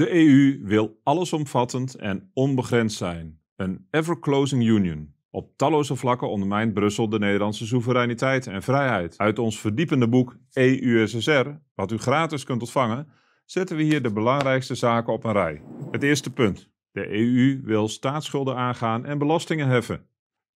De EU wil allesomvattend en onbegrensd zijn, een ever-closing union. Op talloze vlakken ondermijnt Brussel de Nederlandse soevereiniteit en vrijheid. Uit ons verdiepende boek EUSSR, wat u gratis kunt ontvangen, zetten we hier de belangrijkste zaken op een rij. Het eerste punt. De EU wil staatsschulden aangaan en belastingen heffen.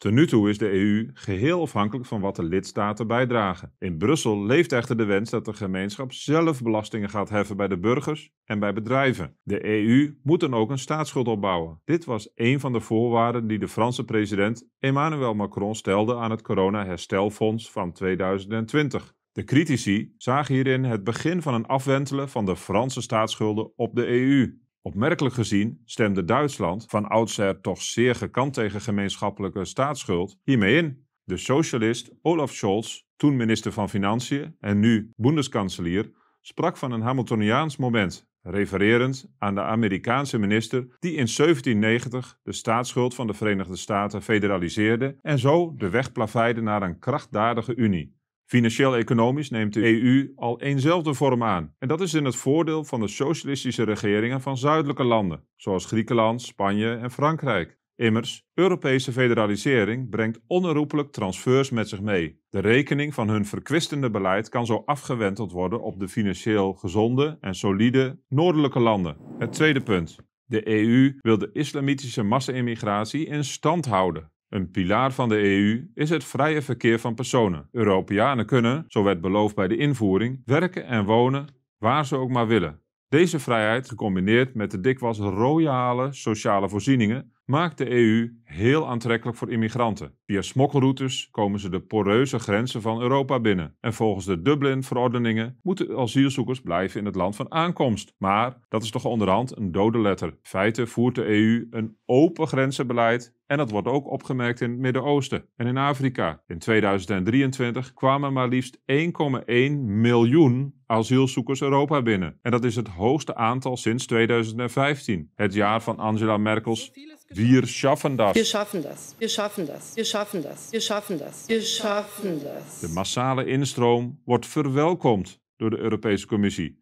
Ten nu toe is de EU geheel afhankelijk van wat de lidstaten bijdragen. In Brussel leeft echter de wens dat de gemeenschap zelf belastingen gaat heffen bij de burgers en bij bedrijven. De EU moet dan ook een staatsschuld opbouwen. Dit was een van de voorwaarden die de Franse president Emmanuel Macron stelde aan het corona-herstelfonds van 2020. De critici zagen hierin het begin van een afwentelen van de Franse staatsschulden op de EU. Opmerkelijk gezien stemde Duitsland, van oudsher toch zeer gekant tegen gemeenschappelijke staatsschuld, hiermee in. De socialist Olaf Scholz, toen minister van Financiën en nu boendeskanselier, sprak van een Hamiltoniaans moment, refererend aan de Amerikaanse minister die in 1790 de staatsschuld van de Verenigde Staten federaliseerde en zo de weg plaveide naar een krachtdadige Unie. Financieel-economisch neemt de EU al eenzelfde vorm aan. En dat is in het voordeel van de socialistische regeringen van zuidelijke landen, zoals Griekenland, Spanje en Frankrijk. Immers, Europese federalisering brengt onherroepelijk transfers met zich mee. De rekening van hun verkwistende beleid kan zo afgewenteld worden op de financieel gezonde en solide noordelijke landen. Het tweede punt. De EU wil de islamitische massa-immigratie in stand houden. Een pilaar van de EU is het vrije verkeer van personen. Europeanen kunnen, zo werd beloofd bij de invoering, werken en wonen waar ze ook maar willen. Deze vrijheid, gecombineerd met de dikwijls royale sociale voorzieningen, maakt de EU heel aantrekkelijk voor immigranten. Via smokkelroutes komen ze de poreuze grenzen van Europa binnen. En volgens de Dublin-verordeningen moeten asielzoekers blijven in het land van aankomst. Maar dat is toch onderhand een dode letter. Feiten voert de EU een open grenzenbeleid en dat wordt ook opgemerkt in het Midden-Oosten en in Afrika. In 2023 kwamen maar liefst 1,1 miljoen asielzoekers Europa binnen. En dat is het hoogste aantal sinds 2015, het jaar van Angela Merkels Wir schaffen das. Wir schaffen das. Wir schaffen das. Wir schaffen das. Wir schaffen das. De massale instroom wordt verwelkomd door de Europese Commissie,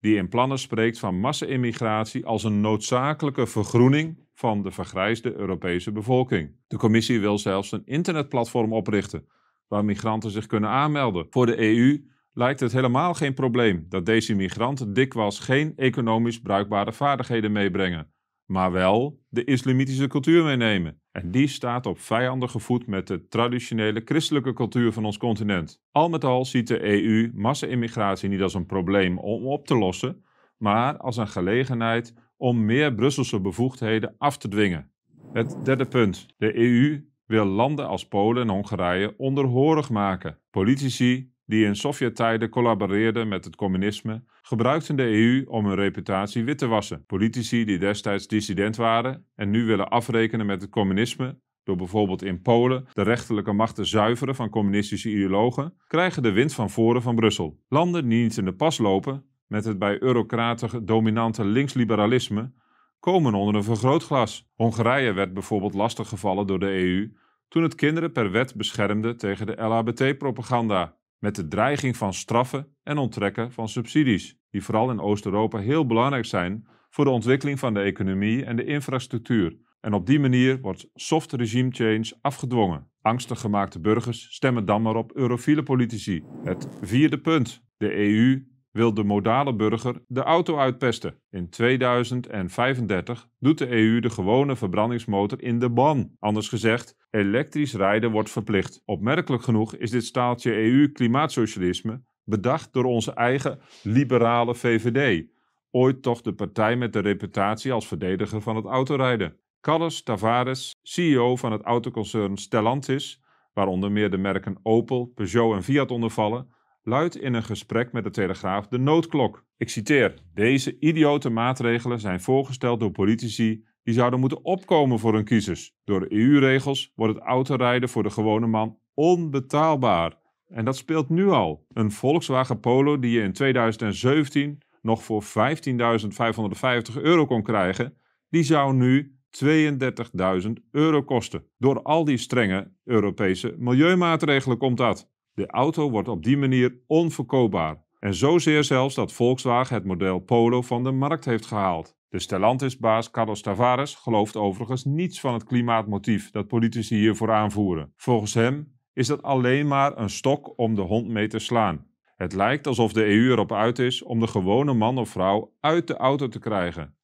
die in plannen spreekt van massa-immigratie als een noodzakelijke vergroening van de vergrijsde Europese bevolking. De Commissie wil zelfs een internetplatform oprichten waar migranten zich kunnen aanmelden. Voor de EU lijkt het helemaal geen probleem dat deze migranten dikwijls geen economisch bruikbare vaardigheden meebrengen maar wel de islamitische cultuur meenemen. En die staat op vijandige voet met de traditionele christelijke cultuur van ons continent. Al met al ziet de EU massa-immigratie niet als een probleem om op te lossen, maar als een gelegenheid om meer Brusselse bevoegdheden af te dwingen. Het derde punt. De EU wil landen als Polen en Hongarije onderhorig maken. Politici die in Sovjet-tijden collaboreerden met het communisme, gebruikten de EU om hun reputatie wit te wassen. Politici die destijds dissident waren en nu willen afrekenen met het communisme door bijvoorbeeld in Polen de rechterlijke macht te zuiveren van communistische ideologen, krijgen de wind van voren van Brussel. Landen die niet in de pas lopen met het bij eurocraten dominante linksliberalisme komen onder een vergrootglas. Hongarije werd bijvoorbeeld lastiggevallen door de EU toen het kinderen per wet beschermde tegen de LHBT-propaganda met de dreiging van straffen en onttrekken van subsidies, die vooral in Oost-Europa heel belangrijk zijn voor de ontwikkeling van de economie en de infrastructuur. En op die manier wordt soft regime change afgedwongen. Angstig gemaakte burgers stemmen dan maar op eurofiele politici. Het vierde punt. De EU wil de modale burger de auto uitpesten. In 2035 doet de EU de gewone verbrandingsmotor in de ban. Anders gezegd, elektrisch rijden wordt verplicht. Opmerkelijk genoeg is dit staaltje EU-klimaatsocialisme bedacht door onze eigen liberale VVD. Ooit toch de partij met de reputatie als verdediger van het autorijden. Carlos Tavares, CEO van het autoconcern Stellantis, waar onder meer de merken Opel, Peugeot en Fiat onder vallen, luidt in een gesprek met de Telegraaf de noodklok. Ik citeer: Deze idiote maatregelen zijn voorgesteld door politici die zouden moeten opkomen voor hun kiezers. Door EU-regels e wordt het autorijden voor de gewone man onbetaalbaar. En dat speelt nu al. Een Volkswagen Polo die je in 2017 nog voor 15.550 euro kon krijgen, die zou nu 32.000 euro kosten. Door al die strenge Europese milieumaatregelen komt dat. De auto wordt op die manier onverkoopbaar. En zozeer zelfs dat Volkswagen het model Polo van de markt heeft gehaald. De Stellantis-baas Carlos Tavares gelooft overigens niets van het klimaatmotief dat politici hiervoor aanvoeren. Volgens hem is dat alleen maar een stok om de hond mee te slaan. Het lijkt alsof de EU erop uit is om de gewone man of vrouw uit de auto te krijgen.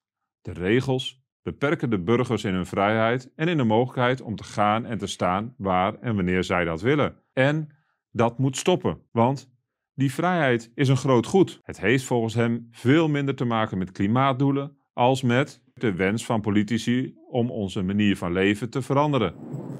De regels beperken de burgers in hun vrijheid en in de mogelijkheid om te gaan en te staan waar en wanneer zij dat willen. En dat moet stoppen, want die vrijheid is een groot goed. Het heeft volgens hem veel minder te maken met klimaatdoelen als met de wens van politici om onze manier van leven te veranderen.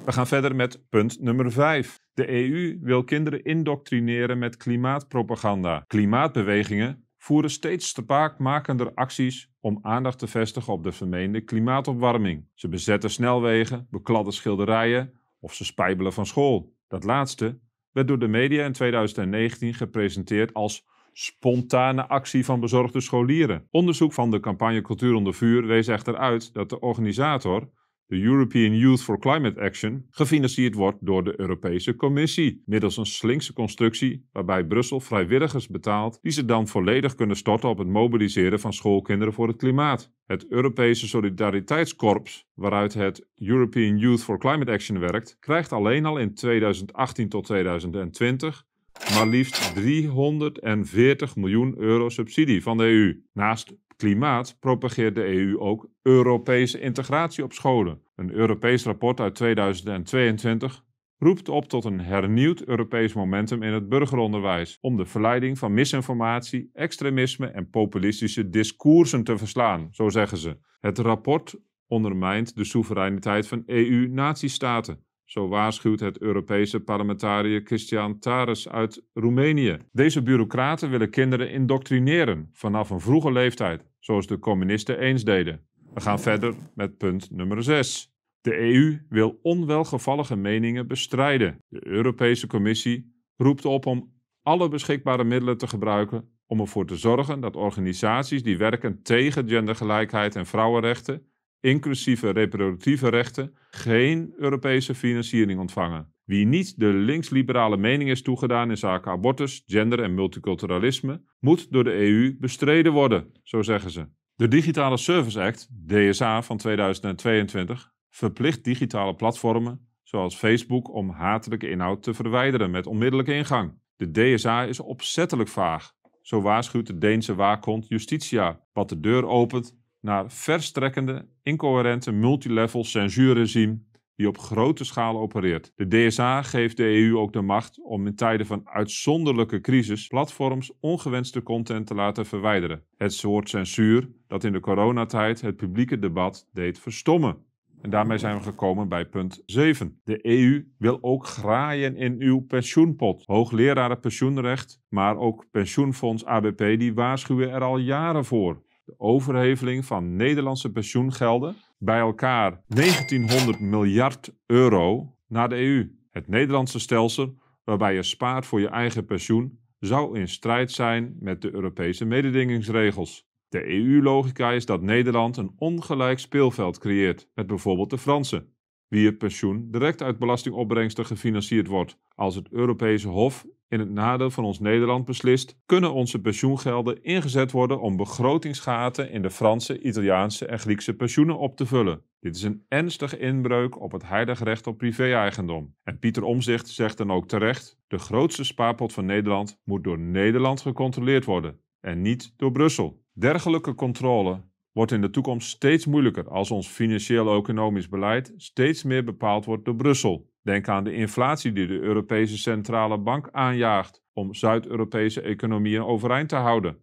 We gaan verder met punt nummer 5. De EU wil kinderen indoctrineren met klimaatpropaganda. Klimaatbewegingen voeren steeds spaakmakender acties om aandacht te vestigen op de vermeende klimaatopwarming. Ze bezetten snelwegen, bekladden schilderijen of ze spijbelen van school. Dat laatste werd door de media in 2019 gepresenteerd als spontane actie van bezorgde scholieren. Onderzoek van de campagne Cultuur onder vuur wees echter uit dat de organisator de European Youth for Climate Action, gefinancierd wordt door de Europese Commissie, middels een slinkse constructie waarbij Brussel vrijwilligers betaalt die ze dan volledig kunnen storten op het mobiliseren van schoolkinderen voor het klimaat. Het Europese Solidariteitskorps, waaruit het European Youth for Climate Action werkt, krijgt alleen al in 2018 tot 2020 maar liefst 340 miljoen euro subsidie van de EU, naast klimaat propageert de EU ook Europese integratie op scholen. Een Europees rapport uit 2022 roept op tot een hernieuwd Europees momentum in het burgeronderwijs om de verleiding van misinformatie, extremisme en populistische discoursen te verslaan, zo zeggen ze. Het rapport ondermijnt de soevereiniteit van EU-natiestaten. Zo waarschuwt het Europese parlementariër Christian Tares uit Roemenië. Deze bureaucraten willen kinderen indoctrineren vanaf een vroege leeftijd zoals de communisten eens deden. We gaan verder met punt nummer 6. De EU wil onwelgevallige meningen bestrijden. De Europese Commissie roept op om alle beschikbare middelen te gebruiken om ervoor te zorgen dat organisaties die werken tegen gendergelijkheid en vrouwenrechten, inclusieve reproductieve rechten, geen Europese financiering ontvangen. Wie niet de linksliberale mening is toegedaan in zaken abortus, gender en multiculturalisme, moet door de EU bestreden worden, zo zeggen ze. De Digitale Service Act, DSA van 2022, verplicht digitale platformen zoals Facebook om hatelijke inhoud te verwijderen met onmiddellijke ingang. De DSA is opzettelijk vaag. Zo waarschuwt de Deense waakhond Justitia, wat de deur opent naar verstrekkende, incoherente multilevel censuurregime die op grote schaal opereert. De DSA geeft de EU ook de macht om in tijden van uitzonderlijke crisis platforms ongewenste content te laten verwijderen. Het soort censuur dat in de coronatijd het publieke debat deed verstommen. En daarmee zijn we gekomen bij punt 7. De EU wil ook graaien in uw pensioenpot. Hoogleraren pensioenrecht, maar ook pensioenfonds ABP, die waarschuwen er al jaren voor de overheveling van Nederlandse pensioengelden, bij elkaar 1900 miljard euro naar de EU. Het Nederlandse stelsel waarbij je spaart voor je eigen pensioen zou in strijd zijn met de Europese mededingingsregels. De EU-logica is dat Nederland een ongelijk speelveld creëert met bijvoorbeeld de Fransen, wie het pensioen direct uit belastingopbrengsten gefinancierd wordt, als het Europese Hof in het nadeel van ons Nederland beslist, kunnen onze pensioengelden ingezet worden om begrotingsgaten in de Franse, Italiaanse en Griekse pensioenen op te vullen. Dit is een ernstige inbreuk op het heilig recht op privé-eigendom. En Pieter Omzicht zegt dan ook terecht: de grootste spaarpot van Nederland moet door Nederland gecontroleerd worden en niet door Brussel. Dergelijke controle wordt in de toekomst steeds moeilijker als ons financieel-economisch beleid steeds meer bepaald wordt door Brussel. Denk aan de inflatie die de Europese Centrale Bank aanjaagt om Zuid-Europese economieën overeind te houden.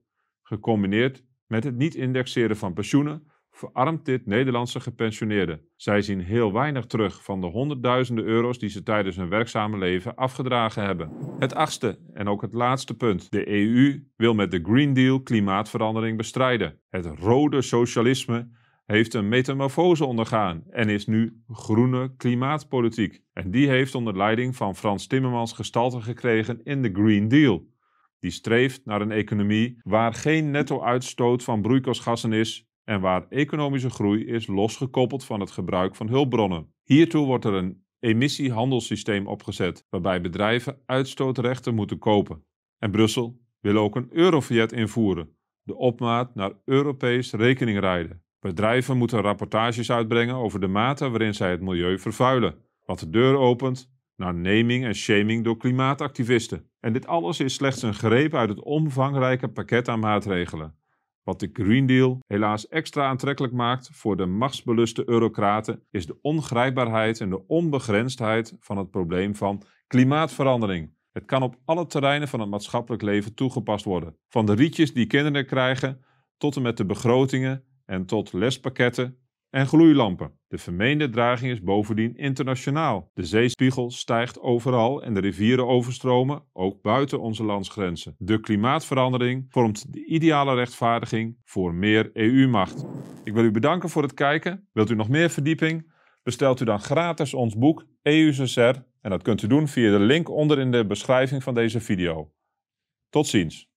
Gecombineerd met het niet indexeren van pensioenen verarmt dit Nederlandse gepensioneerden. Zij zien heel weinig terug van de honderdduizenden euro's die ze tijdens hun werkzame leven afgedragen hebben. Het achtste en ook het laatste punt. De EU wil met de Green Deal klimaatverandering bestrijden. Het rode socialisme heeft een metamorfose ondergaan en is nu groene klimaatpolitiek. En die heeft onder leiding van Frans Timmermans gestalte gekregen in de Green Deal. Die streeft naar een economie waar geen netto-uitstoot van broeikasgassen is en waar economische groei is losgekoppeld van het gebruik van hulpbronnen. Hiertoe wordt er een emissiehandelssysteem opgezet waarbij bedrijven uitstootrechten moeten kopen. En Brussel wil ook een eurofiet invoeren, de opmaat naar Europees rekeningrijden. Bedrijven moeten rapportages uitbrengen over de mate waarin zij het milieu vervuilen, wat de deur opent naar naming en shaming door klimaatactivisten. En dit alles is slechts een greep uit het omvangrijke pakket aan maatregelen, wat de Green Deal helaas extra aantrekkelijk maakt voor de machtsbeluste eurocraten, is de ongrijpbaarheid en de onbegrensdheid van het probleem van klimaatverandering. Het kan op alle terreinen van het maatschappelijk leven toegepast worden, van de rietjes die kinderen krijgen tot en met de begrotingen en tot lespakketten en gloeilampen. De vermeende draging is bovendien internationaal. De zeespiegel stijgt overal en de rivieren overstromen, ook buiten onze landsgrenzen. De klimaatverandering vormt de ideale rechtvaardiging voor meer EU-macht. Ik wil u bedanken voor het kijken. Wilt u nog meer verdieping? Bestelt u dan gratis ons boek eu en dat kunt u doen via de link onder in de beschrijving van deze video. Tot ziens!